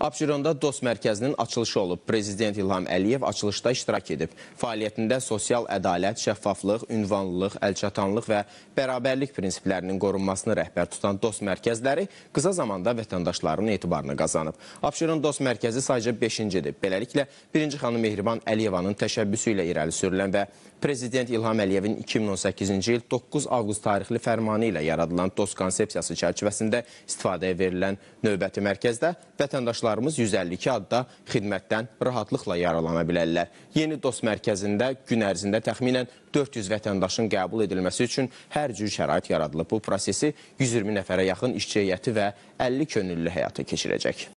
Abşeronda DOST mərkəzinin açılışı olub. Prezident İlham Əliyev açılışda iştirak edib. Fəaliyyətində sosial ədalət, şəffaflıq, ünvanlılıq, əlçatanlıq və bərabərlik prinsiplərinin qorunmasını rəhbər tutan DOST mərkəzləri qısa zamanda vətəndaşların etibarını qazanıb. Abşeron DOST mərkəzi sayca 5-cidir. Beləliklə, 1-ci xanım Mehriban Əliyevanın təşəbbüsü ilə irəli sürülən və Prezident İlham Əliyevin 2018-ci il 9 avqust tarixli fərmanı ilə yaradılan DOST konsepsiyası çərçivəsində istifadəyə verilən növbəti mərkəzdə vətəndaşlar Vətəndaşlarımız 152 adda xidmətdən rahatlıqla yararlana bilərlər. Yeni dost mərkəzində gün ərzində təxminən 400 vətəndaşın qəbul edilməsi üçün hər cür şərait yaradılıb. Bu prosesi 120 nəfərə yaxın işçi heyəti və 50 könüllü həyata keçirəcək.